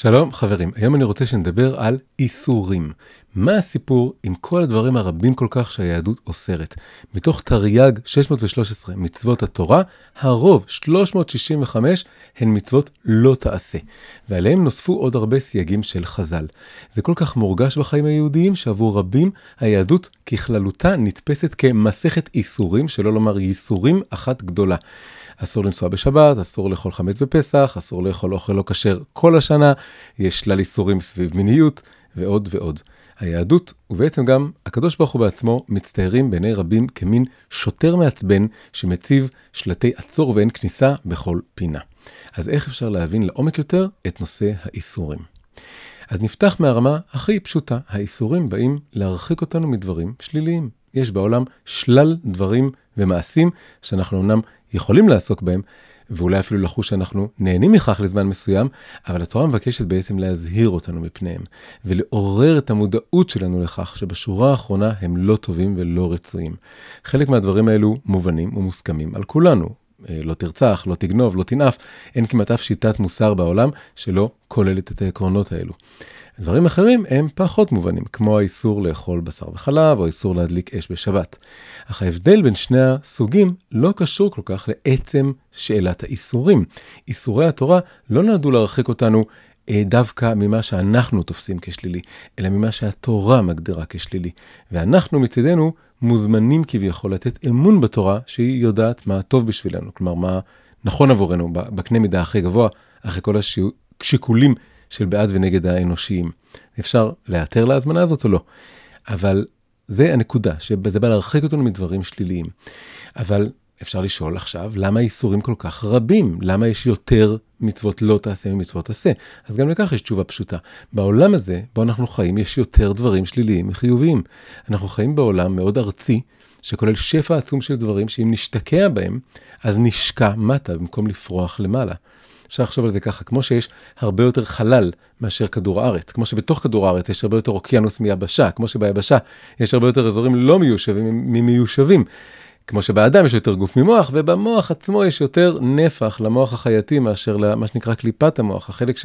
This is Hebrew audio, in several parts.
שלום חברים, היום אני רוצה שנדבר על איסורים. מה הסיפור עם כל הדברים הרבים כל כך שהיהדות אוסרת? מתוך תרי"ג 613 מצוות התורה, הרוב, 365, הן מצוות לא תעשה. ועליהם נוספו עוד הרבה סייגים של חז"ל. זה כל כך מורגש בחיים היהודיים, שעבור רבים היהדות ככללותה נתפסת כמסכת איסורים, שלא לומר ייסורים אחת גדולה. אסור לנסוע בשבת, אסור לאכול חמץ בפסח, אסור לאכול אוכל לא כשר כל השנה, יש שלל איסורים סביב מיניות, ועוד ועוד. היהדות, ובעצם גם הקדוש ברוך הוא בעצמו, מצטיירים בעיני רבים כמין שוטר מעצבן שמציב שלטי עצור ואין כניסה בכל פינה. אז איך אפשר להבין לעומק יותר את נושא האיסורים? אז נפתח מהרמה הכי פשוטה, האיסורים באים להרחיק אותנו מדברים שליליים. יש בעולם שלל דברים ומעשים שאנחנו אמנם יכולים לעסוק בהם, ואולי אפילו לחוש שאנחנו נהנים מכך לזמן מסוים, אבל התורה מבקשת בעצם להזהיר אותנו מפניהם, ולעורר את המודעות שלנו לכך שבשורה האחרונה הם לא טובים ולא רצויים. חלק מהדברים האלו מובנים ומוסכמים על כולנו, אה, לא תרצח, לא תגנוב, לא תנאף, אין כמעט אף שיטת מוסר בעולם שלא כוללת את העקרונות האלו. דברים אחרים הם פחות מובנים, כמו האיסור לאכול בשר וחלב או האיסור להדליק אש בשבת. אך ההבדל בין שני הסוגים לא קשור כל כך לעצם שאלת האיסורים. איסורי התורה לא נועדו להרחיק אותנו אה, דווקא ממה שאנחנו תופסים כשלילי, אלא ממה שהתורה מגדירה כשלילי. ואנחנו מצידנו מוזמנים כביכול לתת אמון בתורה שהיא יודעת מה טוב בשבילנו, כלומר מה נכון עבורנו בקנה מידה הכי גבוה, אחרי כל השיקולים של בעד ונגד האנושיים. אפשר להיעתר להזמנה הזאת או לא, אבל זה הנקודה, שזה בא להרחיק אותנו מדברים שליליים. אבל אפשר לשאול עכשיו, למה איסורים כל כך רבים? למה יש יותר מצוות לא תעשה ממצוות עשה? אז גם לכך יש תשובה פשוטה. בעולם הזה, בו אנחנו חיים, יש יותר דברים שליליים מחיוביים. אנחנו חיים בעולם מאוד ארצי, שכולל שפע עצום של דברים שאם נשתקע בהם, אז נשקע מטה במקום לפרוח למעלה. אפשר לחשוב על זה ככה, כמו שיש הרבה יותר חלל מאשר כדור הארץ, כמו שבתוך כדור הארץ יש הרבה יותר אוקיינוס מיבשה, כמו שביבשה יש הרבה יותר אזורים לא מיושבים ממיושבים. כמו שבאדם יש יותר גוף ממוח, ובמוח עצמו יש יותר נפח למוח החייתי מאשר למה שנקרא קליפת המוח, החלק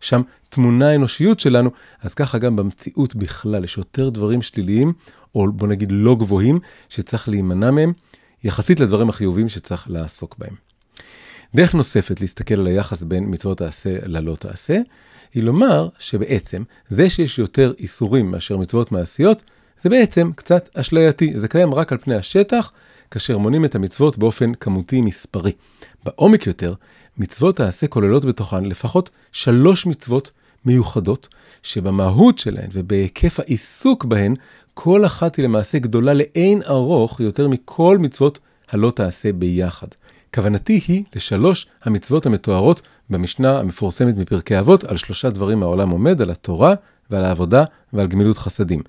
ששם תמונה האנושיות שלנו, אז ככה גם במציאות בכלל, יש יותר דברים שליליים, או בוא נגיד לא גבוהים, שצריך להימנע מהם, יחסית לדברים החיובים שצריך לעסוק בהם. דרך נוספת להסתכל על היחס בין מצוות תעשה ללא תעשה, היא לומר שבעצם זה שיש יותר איסורים מאשר מצוות מעשיות, זה בעצם קצת אשלייתי, זה קיים רק על פני השטח, כאשר מונים את המצוות באופן כמותי מספרי. בעומק יותר, מצוות העשה כוללות בתוכן לפחות שלוש מצוות מיוחדות, שבמהות שלהן ובהיקף העיסוק בהן, כל אחת היא למעשה גדולה לאין ארוך יותר מכל מצוות הלא תעשה ביחד. כוונתי היא לשלוש המצוות המתוארות במשנה המפורסמת מפרקי אבות על שלושה דברים העולם עומד, על התורה, ועל העבודה ועל גמילות חסדים.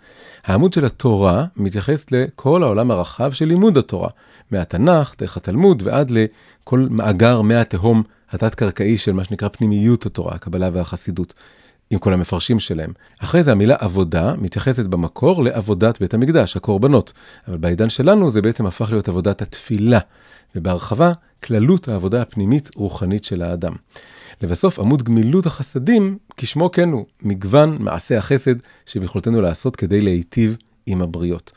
העמוד של התורה מתייחס לכל העולם הרחב של לימוד התורה, מהתנ"ך, דרך התלמוד ועד לכל מאגר מי התהום התת-קרקעי של מה שנקרא פנימיות התורה, הקבלה והחסידות. עם כל המפרשים שלהם. אחרי זה המילה עבודה מתייחסת במקור לעבודת בית המקדש, הקורבנות. אבל בעידן שלנו זה בעצם הפך להיות עבודת התפילה, ובהרחבה, כללות העבודה הפנימית-רוחנית של האדם. לבסוף, עמוד גמילות החסדים, כשמו כן הוא, מגוון מעשי החסד שביכולתנו לעשות כדי להיטיב עם הבריות.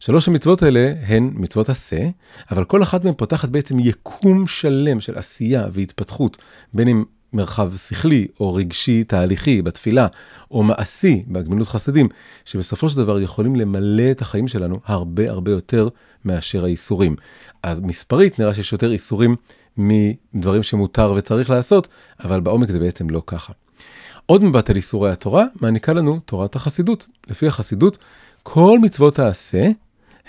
שלוש המצוות האלה הן מצוות עשה, אבל כל אחת מהן פותחת בעצם יקום שלם של עשייה והתפתחות, בין אם מרחב שכלי או רגשי תהליכי בתפילה, או מעשי בגמילות חסדים, שבסופו של דבר יכולים למלא את החיים שלנו הרבה הרבה יותר מאשר האיסורים. אז מספרית נראה שיש יותר איסורים מדברים שמותר וצריך לעשות, אבל בעומק זה בעצם לא ככה. עוד מבט על איסורי התורה מעניקה לנו תורת החסידות. לפי החסידות, כל מצוות תעשה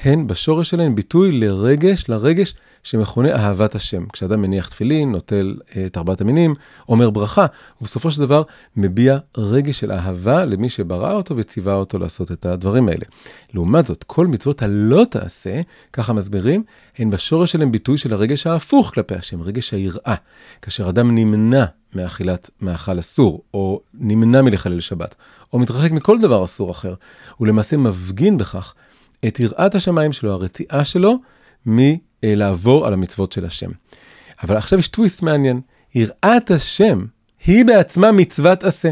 הן בשורש שלהן ביטוי לרגש, לרגש שמכונה אהבת השם. כשאדם מניח תפילין, נוטל אה, את ארבעת המינים, אומר ברכה, ובסופו של דבר מביע רגש של אהבה למי שברא אותו וציווה אותו לעשות את הדברים האלה. לעומת זאת, כל מצוות הלא תעשה, ככה מסבירים, הן בשורש שלהן ביטוי של הרגש ההפוך כלפי השם, רגש היראה. כאשר אדם נמנע מאכילת מאכל אסור, או נמנע מלחלל שבת, או מתרחק מכל דבר אסור אחר, הוא למעשה מפגין בכך את יראת השמיים שלו, הרתיעה שלו, מלעבור על המצוות של השם. אבל עכשיו יש טוויסט מעניין, יראת השם היא בעצמה מצוות עשה.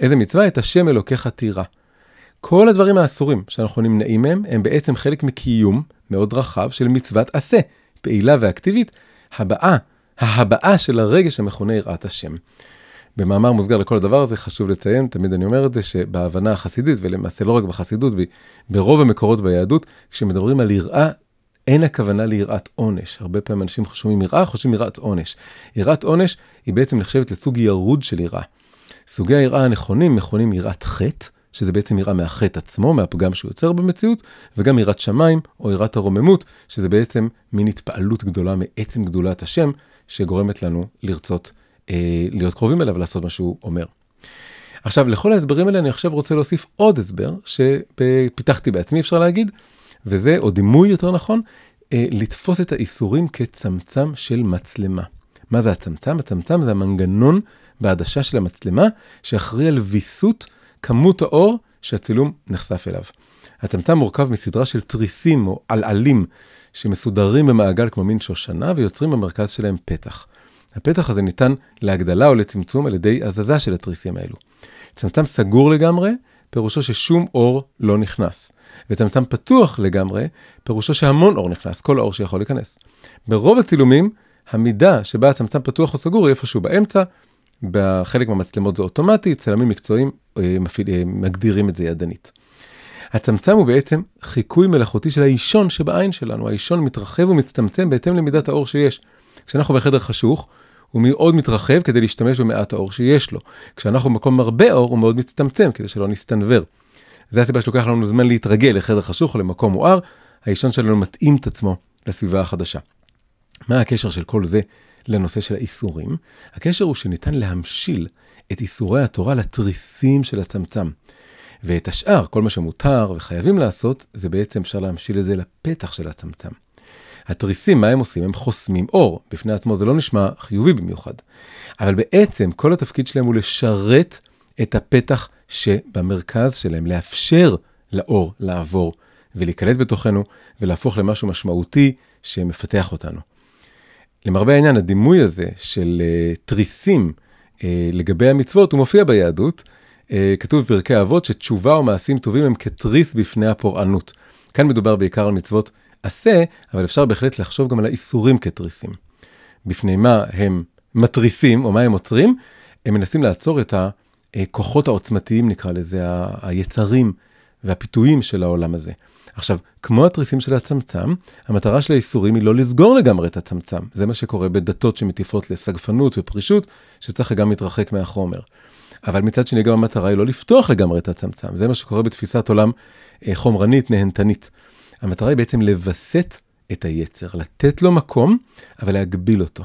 איזה מצווה? את השם אלוקיך תירא. כל הדברים האסורים שאנחנו נמנעים מהם, הם בעצם חלק מקיום מאוד רחב של מצוות עשה, פעילה ואקטיבית, הבעה, ההבעה של הרגש המכונה יראת השם. במאמר מוסגר לכל הדבר הזה, חשוב לציין, תמיד אני אומר את זה, שבהבנה החסידית, ולמעשה לא רק בחסידות, ברוב המקורות ביהדות, כשמדברים על יראה, אין הכוונה ליראת עונש. הרבה פעמים אנשים חושבים יראה, חושבים יראת עונש. יראת עונש היא בעצם נחשבת לסוג ירוד של יראה. סוגי היראה הנכונים מכונים יראת חטא, שזה בעצם יראה מהחטא עצמו, מהפגם שהוא יוצר במציאות, וגם יראת שמיים או יראת הרוממות, שזה בעצם מין התפעלות גדולה מעצם גדולת השם, שגורמת לנו לרצות אה, להיות קרובים אליו לעשות מה שהוא אומר. עכשיו, לכל ההסברים האלה אני עכשיו רוצה להוסיף עוד הסבר שפיתחתי בעצמי, אפשר להגיד, וזה, או דימוי יותר נכון, אה, לתפוס את האיסורים כצמצם של מצלמה. מה זה הצמצם? הצמצם זה המנגנון בעדשה של המצלמה, שאחראי על ויסות כמות האור שהצילום נחשף אליו. הצמצם מורכב מסדרה של תריסים או עלעלים שמסודרים במעגל כמו מין שושנה ויוצרים במרכז שלהם פתח. הפתח הזה ניתן להגדלה או לצמצום על ידי הזזה של התריסים האלו. צמצם סגור לגמרי, פירושו ששום אור לא נכנס. וצמצם פתוח לגמרי, פירושו שהמון אור נכנס, כל האור שיכול להיכנס. ברוב הצילומים, המידה שבה הצמצם פתוח או סגור היא איפשהו באמצע, בחלק מהמצלמות זה אוטומטי, צלמים מקצועיים אה, מפעיל, אה, מגדירים את זה ידנית. הצמצם הוא בעצם חיקוי מלאכותי של האישון שבעין שלנו. האישון מתרחב ומצטמצם בהתאם למידת האור שיש. כשאנחנו בחדר חשוך, הוא מאוד מתרחב כדי להשתמש במעט האור שיש לו. כשאנחנו במקום הרבה אור, הוא מאוד מצטמצם כדי שלא נסתנוור. זה הסיבה שלוקח לנו זמן להתרגל לחדר חשוך או למקום מואר, האישון שלנו מתאים את עצמו לסביבה החדשה. מה הקשר של כל זה לנושא של האיסורים? הקשר הוא שניתן להמשיל את איסורי התורה לתריסים של הצמצם. ואת השאר, כל מה שמותר וחייבים לעשות, זה בעצם אפשר להמשיל את זה לפתח של הצמצם. התריסים, מה הם עושים? הם חוסמים אור. בפני עצמו זה לא נשמע חיובי במיוחד. אבל בעצם כל התפקיד שלהם הוא לשרת את הפתח שבמרכז שלהם, לאפשר לאור לעבור ולהיקלט בתוכנו ולהפוך למשהו משמעותי שמפתח אותנו. למרבה העניין, הדימוי הזה של uh, תריסים uh, לגבי המצוות, הוא מופיע ביהדות. Uh, כתוב בפרקי אבות שתשובה ומעשים טובים הם כתריס בפני הפורענות. כאן מדובר בעיקר על מצוות עשה, אבל אפשר בהחלט לחשוב גם על האיסורים כתריסים. בפני מה הם מתריסים, או מה הם עוצרים? הם מנסים לעצור את הכוחות העוצמתיים, נקרא לזה, היצרים והפיתויים של העולם הזה. עכשיו, כמו התריסים של הצמצם, המטרה של האיסורים היא לא לסגור לגמרי את הצמצם. זה מה שקורה בדתות שמטיפות לסגפנות ופרישות, שצריך גם להתרחק מהחומר. אבל מצד שני, גם המטרה היא לא לפתוח לגמרי את הצמצם. זה מה שקורה בתפיסת עולם אה, חומרנית, נהנתנית. המטרה היא בעצם לווסת את היצר, לתת לו מקום, אבל להגביל אותו.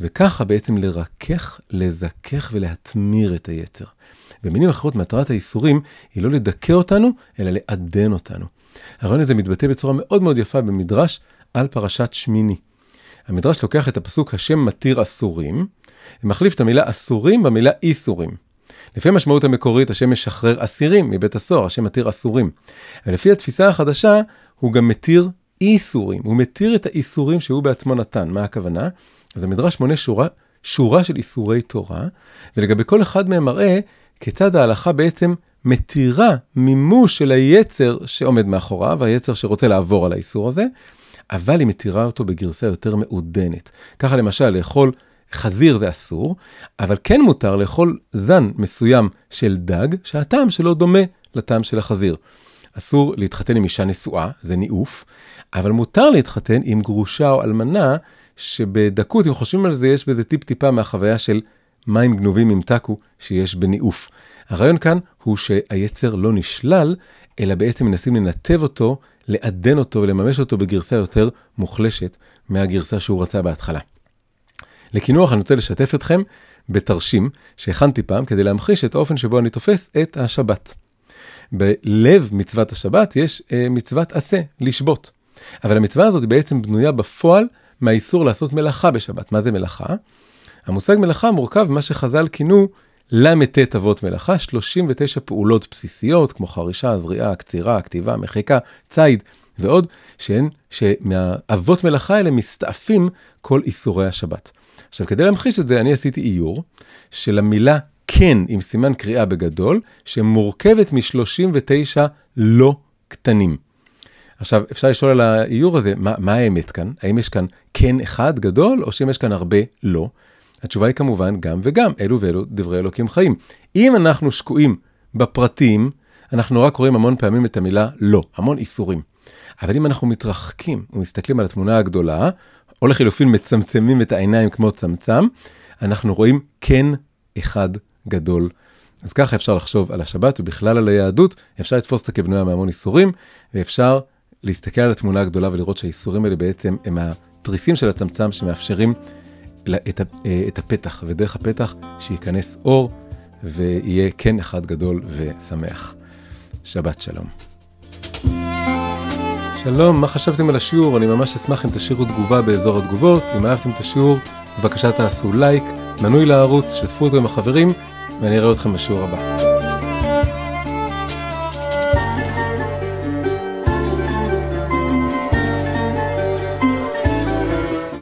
וככה בעצם לרכך, לזכך ולהתמיר את היצר. במילים אחרות, מטרת האיסורים היא לא לדכא אותנו, אלא לעדן אותנו. הרעיון הזה מתבטא בצורה מאוד מאוד יפה במדרש על פרשת שמיני. המדרש לוקח את הפסוק השם מתיר אסורים, ומחליף את המילה אסורים במילה איסורים. לפי המשמעות המקורית, השם משחרר אסירים מבית הסוהר, השם מתיר אסורים. ולפי התפיסה החדשה, הוא גם מתיר איסורים, הוא מתיר את האיסורים שהוא בעצמו נתן. מה הכוונה? אז המדרש מונה שורה, שורה של איסורי תורה, ולגבי כל אחד מהם מראה כיצד ההלכה בעצם מתירה מימוש של היצר שעומד מאחוריו, היצר שרוצה לעבור על האיסור הזה, אבל היא מתירה אותו בגרסה יותר מעודנת. ככה למשל, לאכול חזיר זה אסור, אבל כן מותר לאכול זן מסוים של דג, שהטעם שלו דומה לטעם של החזיר. אסור להתחתן עם אישה נשואה, זה ניאוף, אבל מותר להתחתן עם גרושה או אלמנה, שבדקות, אם חושבים על זה, יש בזה טיפ-טיפה מהחוויה של מים גנובים עם טאקו שיש בניאוף. הרעיון כאן הוא שהיצר לא נשלל, אלא בעצם מנסים לנתב אותו, לעדן אותו ולממש אותו בגרסה יותר מוחלשת מהגרסה שהוא רצה בהתחלה. לקינוח אני רוצה לשתף אתכם בתרשים שהכנתי פעם כדי להמחיש את האופן שבו אני תופס את השבת. בלב מצוות השבת יש אה, מצוות עשה, לשבות. אבל המצווה הזאת בעצם בנויה בפועל מהאיסור לעשות מלאכה בשבת. מה זה מלאכה? המושג מלאכה מורכב ממה שחז"ל כינו ל"ט אבות מלאכה, 39 פעולות בסיסיות, כמו חרישה, זריעה, קצירה, כתיבה, מחיקה, ציד ועוד, שהן, שמהאבות מלאכה האלה מסתעפים כל איסורי השבת. עכשיו, כדי להמחיש את זה, אני עשיתי איור של המילה כן עם סימן קריאה בגדול, שמורכבת מ-39 לא קטנים. עכשיו, אפשר לשאול על האיור הזה, מה, מה האמת כאן? האם יש כאן כן אחד גדול, או שאם יש כאן הרבה לא? התשובה היא כמובן גם וגם, אלו ואלו דברי אלוקים חיים. אם אנחנו שקועים בפרטים, אנחנו רק רואים המון פעמים את המילה לא, המון איסורים. אבל אם אנחנו מתרחקים ומסתכלים על התמונה הגדולה, או לחילופין מצמצמים את העיניים כמו צמצם, אנחנו רואים כן אחד גדול. אז ככה אפשר לחשוב על השבת ובכלל על היהדות, אפשר לתפוס אותה כבנויה מהמון איסורים, ואפשר להסתכל על התמונה הגדולה ולראות שהאיסורים האלה בעצם הם התריסים של הצמצם שמאפשרים אה, את, הפתח, ודרך הפתח שייכנס אור ויהיה כן אחד גדול ושמח. שבת שלום. שלום, מה חשבתם על השיעור? אני ממש אשמח אם תשאירו תגובה באזור התגובות. אם אהבתם את השיעור, בבקשה תעשו לייק, מנוי לערוץ, שתפו אותו עם החברים, ואני אראה אתכם בשיעור הבא.